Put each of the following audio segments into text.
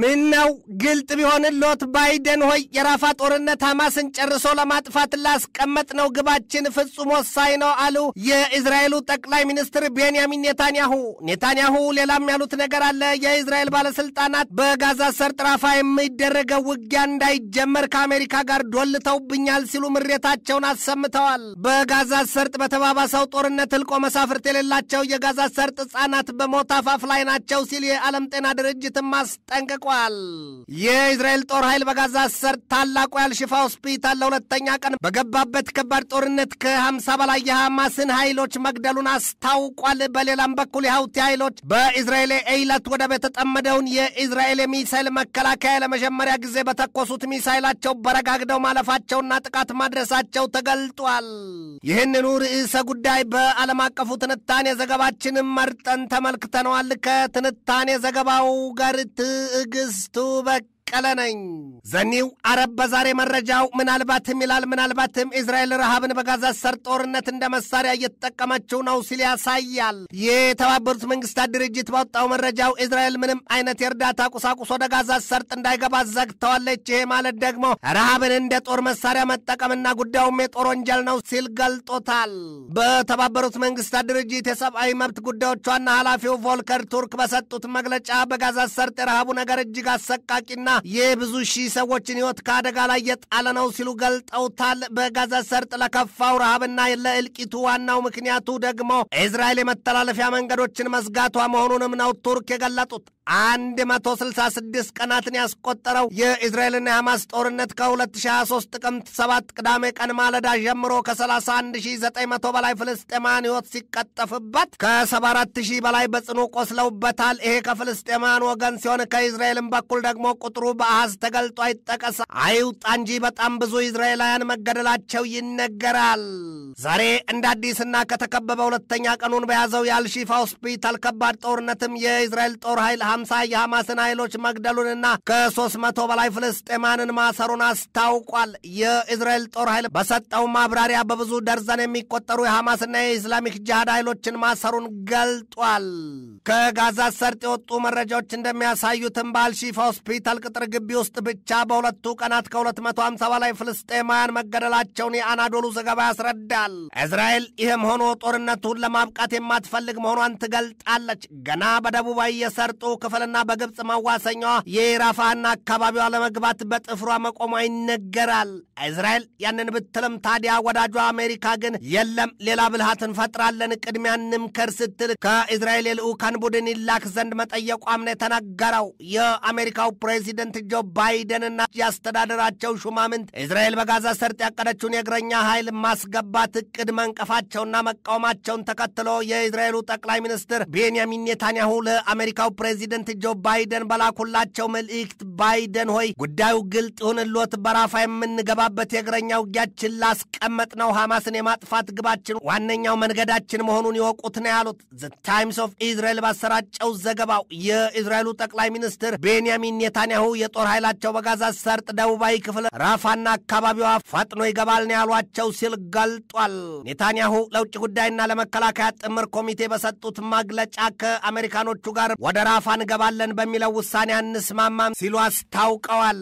ምን ነው ግልጥ ቢሆንሎት ባይደን ሆይ የራፋ ጦርነት ሐማስን ጨርሶ ለማጥፋት ላስቀመጥ ነው ግባችን ፍጹም ወሳኝ ነው አሉ የእስራኤሉ ጠቅላይ ሚኒስትር ቤንያሚን ኔታንያሁ። ኔታንያሁ ሌላም ያሉት ነገር አለ። የእስራኤል ባለስልጣናት በጋዛ ሰርጥ ራፋ የሚደረገው ውጊያ እንዳይጀመር ከአሜሪካ ጋር ዶልተውብኛል ሲሉ ምሬታቸውን አሰምተዋል። በጋዛ ሰርጥ በተባባሰው ጦርነት ህልቆ መሳፍርት የሌላቸው የጋዛ ሰርጥ ህጻናት በሞት አፋፍ ላይ ናቸው ሲል የዓለም ጤና ድርጅትም ማስጠንቀቁ ተጠናቋል። የእስራኤል ጦር ኃይል በጋዛ ሰርጥ ታላቁ የአልሽፋ ሆስፒታል ለሁለተኛ ቀን በገባበት ከባድ ጦርነት ከ50 በላይ የሐማስን ኃይሎች መግደሉን አስታውቋል። በሌላም በኩል የሀውቲ ኃይሎች በእስራኤል ኤይለት ወደብ የተጠመደውን የእስራኤል ሚሳይል መከላከያ ለመጀመሪያ ጊዜ በተኮሱት ሚሳይላቸው በረጋግደው ማለፋቸውና ጥቃት ማድረሳቸው ተገልጧል። ይህንኑ ርዕሰ ጉዳይ በዓለም አቀፉ ትንታኔ ዘገባችንን መርጠን ተመልክተነዋል። ከትንታኔ ዘገባው ጋር ぐストーバッ በቀለ ነኝ። ዘኒው አረብ በዛሬ መረጃው ምናልባትም ይላል ምናልባትም እስራኤል ረሃብን በጋዛ ሰርጥ ጦርነት እንደ መሳሪያ እየተጠቀመችው ነው ሲል ያሳያል። የተባበሩት መንግስታት ድርጅት ባወጣው መረጃው እስራኤል ምንም አይነት የእርዳታ ቁሳቁስ ወደ ጋዛ ሰርጥ እንዳይገባ ዘግተዋለች። ይሄ ማለት ደግሞ ረሃብን እንደ ጦር መሳሪያ መጠቀምና ጉዳዩም የጦር ወንጀል ነው ሲል ገልጦታል። በተባበሩት መንግስታት ድርጅት የሰብአዊ መብት ጉዳዮች ዋና ኃላፊው ቮልከር ቱርክ በሰጡት መግለጫ በጋዛ ሰርጥ የረሃቡ ነገር እጅግ አሰቃቂና የብዙ ሺህ ሰዎችን ሕይወት ከአደጋ ላይ የጣለ ነው ሲሉ ገልጠውታል። በጋዛ ሰርጥ ለከፋው ረሃብና ለእልቂቱ ዋናው ምክንያቱ ደግሞ እስራኤል የመተላለፊያ መንገዶችን መዝጋቷ መሆኑንም ነው ቱርክ የገለጡት። 166 ቀናትን ያስቆጠረው የእስራኤልና የሐማስ ጦርነት ከ2023 ጥቅምት 7 ቅዳሜ ቀን ማለዳ ጀምሮ ከ31900 በላይ ፍልስጤማን ሕይወት ሲቀጠፍበት ከ74000 በላይ በጽኑ ቆስለውበታል። ይሄ ከፍልስጤማን ወገን ሲሆን ከእስራኤልም በኩል ደግሞ ቁጥሩ በአሐዝ ተገልጦ አይጠቀስ አይውጣ እንጂ በጣም ብዙ እስራኤላውያን መገደላቸው ይነገራል። ዛሬ እንደ አዲስና ከተከበበ ሁለተኛ ቀኑን በያዘው የአልሺፋ ሆስፒታል ከባድ ጦርነትም የእስራኤል ጦር ኃይል ሐምሳ የሐማስን ኃይሎች መግደሉንና ከሦስት መቶ በላይ ፍልስጤማንን ማሰሩን አስታውቋል። የእስራኤል ጦር ኃይል በሰጠው ማብራሪያ በብዙ ደርዘን የሚቆጠሩ የሐማስና የኢስላሚክ ጅሃድ ኃይሎችን ማሰሩን ገልጧል። ከጋዛ ሰርጥ የወጡ መረጃዎች እንደሚያሳዩትም በአልሺፋ ሆስፒታል ቅጥር ቅጥር ግቢ ውስጥ ብቻ በሁለቱ ቀናት ከ250 በላይ ፍልስጤማውያን መገደላቸውን የአናዶሉ ዘገባ ያስረዳል። እስራኤል ይህም ሆኖ ጦርነቱን ለማብቃት የማትፈልግ መሆኗን ትገልጣለች። ገና በደቡባዊ የሰርጡ ክፍልና በግብፅ መዋሰኛዋ የራፋና አካባቢዋ ለመግባት በጥፍሯ መቆሟ ይነገራል። እስራኤል ያንን ብትልም ታዲያ ወዳጇ አሜሪካ ግን የለም ሌላ ብልሃት እንፈጥራለን ቅድሚያ እንምከር ስትል ከእስራኤል የልዑካን ቡድን ይላክ ዘንድ መጠየቋም ነው የተናገረው። የአሜሪካው ፕሬዚደንት ጆ ባይደንና ያስተዳደራቸው ሹማምንት እስራኤል በጋዛ ሰርጥ ያቀደችውን የእግረኛ ኃይል ማስገባት እቅድ መንቀፋቸውና መቃወማቸውን ተከትሎ የእስራኤሉ ጠቅላይ ሚኒስትር ቤንያሚን ኔታንያሁ ለአሜሪካው ፕሬዚደንት ጆ ባይደን በላኩላቸው መልእክት ባይደን ሆይ ጉዳዩ ግልጥ ይሁንልዎት በራፋ የምንገባ በገባበት የእግረኛ ውጊያችን ላስቀመጥነው ሐማስን የማጥፋት ግባችን ዋነኛው መንገዳችን መሆኑን ይወቁት ነው ያሉት። ዘ ታይምስ ኦፍ ኢዝራኤል ባሰራጨው ዘገባው የኢዝራኤሉ ጠቅላይ ሚኒስትር ቤንያሚን ኔታንያሁ የጦር ኃይላቸው በጋዛ ሰርጥ ደቡባዊ ክፍል ራፋና አካባቢዋ ፈጥኖ ይገባል ነው ያሏቸው ሲል ገልጧል። ኔታንያሁ ለውጭ ጉዳይና ለመከላከያ ጥምር ኮሚቴ በሰጡት መግለጫ ከአሜሪካኖቹ ጋር ወደ ራፋ እንገባለን በሚለው ውሳኔ አንስማማም ሲሉ አስታውቀዋል።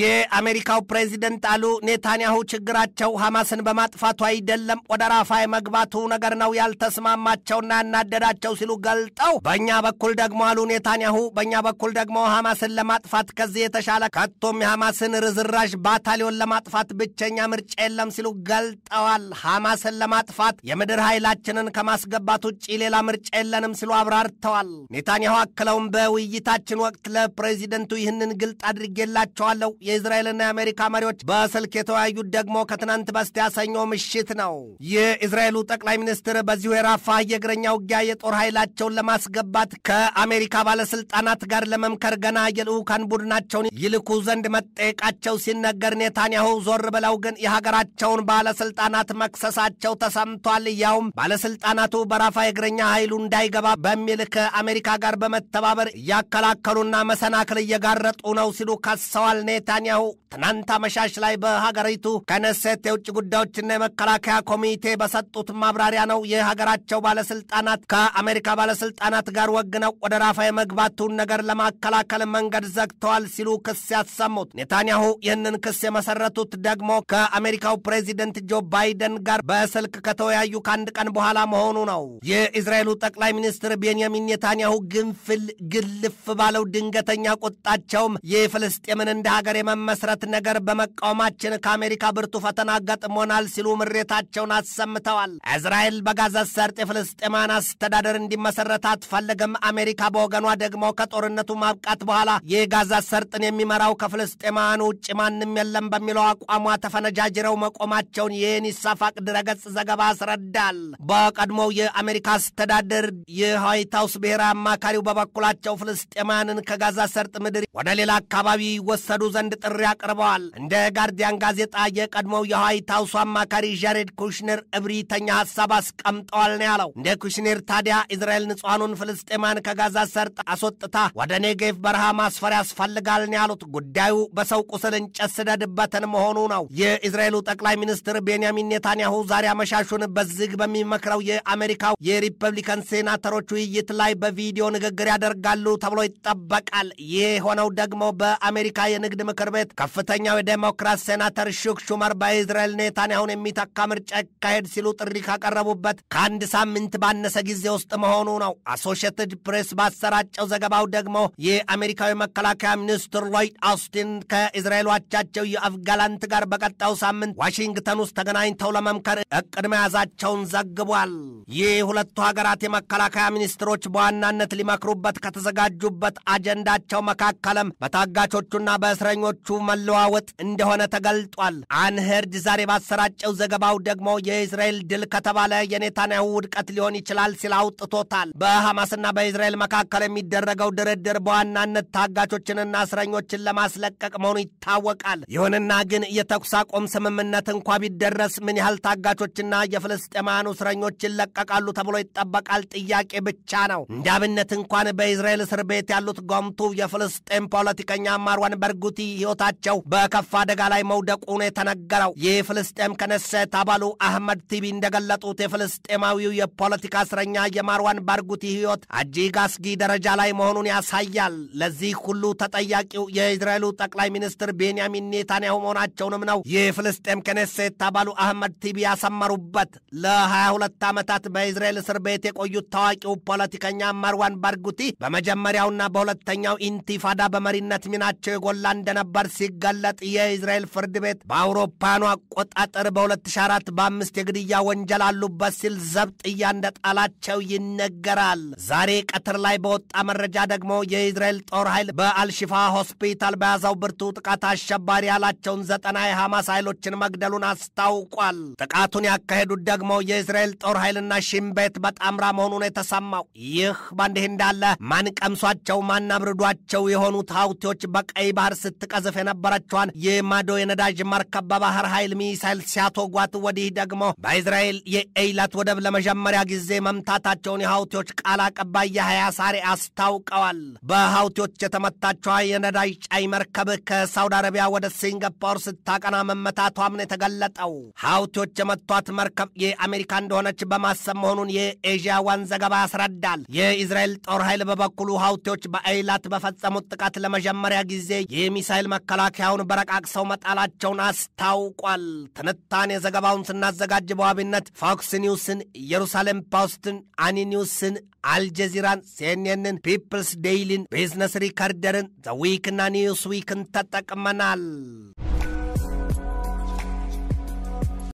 የአሜሪካው ፕሬዚደንት አሉ ኔታንያሁ ችግራቸው ሐማስን በማጥፋቱ አይደለም ወደ ራፋ የመግባቱ ነገር ነው ያልተስማማቸውና ያናደዳቸው ሲሉ ገልጠው፣ በእኛ በኩል ደግሞ አሉ ኔታንያሁ፣ በእኛ በኩል ደግሞ ሐማስን ለማጥፋት ከዚህ የተሻለ ከቶም የሐማስን ርዝራዥ ባታሊዮን ለማጥፋት ብቸኛ ምርጫ የለም ሲሉ ገልጠዋል። ሐማስን ለማጥፋት የምድር ኃይላችንን ከማስገባት ውጭ ሌላ ምርጫ የለንም ሲሉ አብራርተዋል። ኔታንያሁ አክለውም በውይይታችን ወቅት ለፕሬዚደንቱ ይህንን ግልጥ አድርጌላቸዋለሁ የእስራኤልና የአሜሪካ መሪዎች በስል በስልክ የተወያዩት ደግሞ ከትናንት በስቲያ ሰኞ ምሽት ነው። የእስራኤሉ ጠቅላይ ሚኒስትር በዚሁ የራፋ የእግረኛ ውጊያ የጦር ኃይላቸውን ለማስገባት ከአሜሪካ ባለስልጣናት ጋር ለመምከር ገና የልዑካን ቡድናቸውን ይልኩ ዘንድ መጠየቃቸው ሲነገር ኔታንያሁ ዞር ብለው ግን የሀገራቸውን ባለስልጣናት መክሰሳቸው ተሰምቷል። ያውም ባለስልጣናቱ በራፋ የእግረኛ ኃይሉ እንዳይገባ በሚል ከአሜሪካ ጋር በመተባበር እያከላከሉና መሰናክል እየጋረጡ ነው ሲሉ ከሰዋል። ኔታንያሁ ትናንት አመሻሽ ላይ በ በሀገሪቱ ከነሴት የውጭ ጉዳዮችና የመከላከያ ኮሚቴ በሰጡት ማብራሪያ ነው። የሀገራቸው ባለስልጣናት ከአሜሪካ ባለስልጣናት ጋር ወግነው ወደ ራፋ የመግባቱን ነገር ለማከላከል መንገድ ዘግተዋል ሲሉ ክስ ያሰሙት ኔታንያሁ ይህንን ክስ የመሰረቱት ደግሞ ከአሜሪካው ፕሬዚደንት ጆ ባይደን ጋር በስልክ ከተወያዩ ከአንድ ቀን በኋላ መሆኑ ነው። የእስራኤሉ ጠቅላይ ሚኒስትር ቤንያሚን ኔታንያሁ ግንፍል ግልፍ ባለው ድንገተኛ ቁጣቸውም የፍልስጤምን እንደ ሀገር የመመስረት ነገር በመቃወማቸው ወገኖቻችን ከአሜሪካ ብርቱ ፈተና ገጥሞናል ሲሉ ምሬታቸውን አሰምተዋል። እስራኤል በጋዛ ሰርጥ የፍልስጤማን አስተዳደር እንዲመሰረት አትፈልግም። አሜሪካ በወገኗ ደግሞ ከጦርነቱ ማብቃት በኋላ የጋዛ ሰርጥን የሚመራው ከፍልስጤማውያን ውጭ ማንም የለም በሚለው አቋሟ ተፈነጃጅረው መቆማቸውን የኒሳፋቅ ድረገጽ ዘገባ አስረዳል። በቀድሞው የአሜሪካ አስተዳደር የዋይት ሀውስ ብሔራዊ አማካሪው በበኩላቸው ፍልስጤማውያንን ከጋዛ ሰርጥ ምድር ወደ ሌላ አካባቢ ይወሰዱ ዘንድ ጥሪ አቅርበዋል። እንደ ጋርዲያን የአሜሪካን ጋዜጣ የቀድሞው የዋይት ሀውሱ አማካሪ ጃሬድ ኩሽነር እብሪተኛ ሀሳብ አስቀምጠዋል ነው ያለው። እንደ ኩሽነር ታዲያ እስራኤል ንጹሐኑን ፍልስጤማን ከጋዛ ሰርጥ አስወጥታ ወደ ኔጌቭ በረሃ ማስፈር ያስፈልጋል ነው ያሉት። ጉዳዩ በሰው ቁስል እንጨት ስደድበትን መሆኑ ነው። የእስራኤሉ ጠቅላይ ሚኒስትር ቤንያሚን ኔታንያሁ ዛሬ አመሻሹን በዝግ በሚመክረው የአሜሪካው የሪፐብሊካን ሴናተሮች ውይይት ላይ በቪዲዮ ንግግር ያደርጋሉ ተብሎ ይጠበቃል። ይህ ሆነው ደግሞ በአሜሪካ የንግድ ምክር ቤት ከፍተኛው የዴሞክራት ሴና ሴናተር ሹክ ሹመር በእስራኤል ኔታንያሁን የሚተካ ምርጫ ይካሄድ ሲሉ ጥሪ ካቀረቡበት ከአንድ ሳምንት ባነሰ ጊዜ ውስጥ መሆኑ ነው። አሶሽትድ ፕሬስ ባሰራጨው ዘገባው ደግሞ የአሜሪካዊ መከላከያ ሚኒስትር ሎይድ አውስቲን ከእስራኤል አቻቸው የአፍ ጋላንት ጋር በቀጣው ሳምንት ዋሽንግተን ውስጥ ተገናኝተው ለመምከር እቅድ መያዛቸውን ዘግቧል። ይህ ሁለቱ ሀገራት የመከላከያ ሚኒስትሮች በዋናነት ሊመክሩበት ከተዘጋጁበት አጀንዳቸው መካከልም በታጋቾቹና በእስረኞቹ መለዋወጥ እንደሆነ ተገል ተገልጧል። አንሄርድ ዛሬ ባሰራጨው ዘገባው ደግሞ የእስራኤል ድል ከተባለ የኔታንያሁ ውድቀት ሊሆን ይችላል ሲል አውጥቶታል። በሐማስና በእስራኤል መካከል የሚደረገው ድርድር በዋናነት ታጋቾችንና እስረኞችን ለማስለቀቅ መሆኑ ይታወቃል። ይሁንና ግን የተኩስ አቆም ስምምነት እንኳ ቢደረስ ምን ያህል ታጋቾችና የፍልስጤማውያኑ እስረኞች ይለቀቃሉ ተብሎ ይጠበቃል ጥያቄ ብቻ ነው። እንደ አብነት እንኳን በእስራኤል እስር ቤት ያሉት ጎምቱ የፍልስጤም ፖለቲከኛ ማርዋን በርጉቲ ሕይወታቸው በከፋ አደጋ ላይ መውደ መውደቁን የተነገረው። ይህ ፍልስጤም ከነሴት አባሉ አህመድ ቲቢ እንደገለጡት የፍልስጤማዊው የፖለቲካ እስረኛ የማርዋን ባርጉቲ ሕይወት እጅግ አስጊ ደረጃ ላይ መሆኑን ያሳያል። ለዚህ ሁሉ ተጠያቂው የእስራኤሉ ጠቅላይ ሚኒስትር ቤንያሚን ኔታንያሁ መሆናቸውንም ነው የፍልስጤም ከነሴት አባሉ አህመድ ቲቢ ያሰመሩበት። ለ22 ዓመታት በእስራኤል እስር ቤት የቆዩት ታዋቂው ፖለቲከኛ ማርዋን ባርጉቲ በመጀመሪያውና በሁለተኛው ኢንቲፋዳ በመሪነት ሚናቸው የጎላ እንደነበር ሲገለጥ የእስራኤል ፍርድ ፍርድ ቤት በአውሮፓኑ አቆጣጠር በ2004 በአምስት የግድያ ወንጀል አሉበት ሲል ዘብጥያ እንደጣላቸው ጣላቸው ይነገራል። ዛሬ ቀትር ላይ በወጣ መረጃ ደግሞ የእስራኤል ጦር ኃይል በአልሽፋ ሆስፒታል በያዘው ብርቱ ጥቃት አሸባሪ ያላቸውን ዘጠና የሐማስ ኃይሎችን መግደሉን አስታውቋል። ጥቃቱን ያካሄዱት ደግሞ የእስራኤል ጦር ኃይልና ሽምቤት በጣምራ መሆኑን የተሰማው ይህ በእንዲህ እንዳለ ማን ቀምሷቸው ማን አብርዷቸው የሆኑት ሀውቲዎች በቀይ ባህር ስትቀዝፍ የነበረችዋን የማዶ የነዳ አጋዥ መርከብ በባህር ኃይል ሚሳይል ሲያቶጓት ወዲህ ደግሞ በእስራኤል የኤይላት ወደብ ለመጀመሪያ ጊዜ መምታታቸውን የሐውቲዎች ቃል አቀባይ የሀያ ሳሪ አስታውቀዋል። በሐውቲዎች የተመታቸዋ የነዳጅ ጫይ መርከብ ከሳውዲ አረቢያ ወደ ሲንጋፖር ስታቀና መመታቷም ነው የተገለጠው። ሐውቲዎች የመቷት መርከብ የአሜሪካ እንደሆነች በማሰብ መሆኑን የኤዥያ ዋን ዘገባ ያስረዳል። የእስራኤል ጦር ኃይል በበኩሉ ሐውቲዎች በኤይላት በፈጸሙት ጥቃት ለመጀመሪያ ጊዜ የሚሳይል መከላከያውን በረቃቅሰው መጣላ መሆናቸውን አስታውቋል። ትንታኔ ዘገባውን ስናዘጋጅ በዋቢነት ፎክስ ኒውስን፣ ኢየሩሳሌም ፖስትን፣ አኒ ኒውስን፣ አልጀዚራን፣ ሲኤንኤንን፣ ፒፕልስ ዴይሊን፣ ቢዝነስ ሪከርደርን፣ ዘዊክና ኒውስ ዊክን ተጠቅመናል።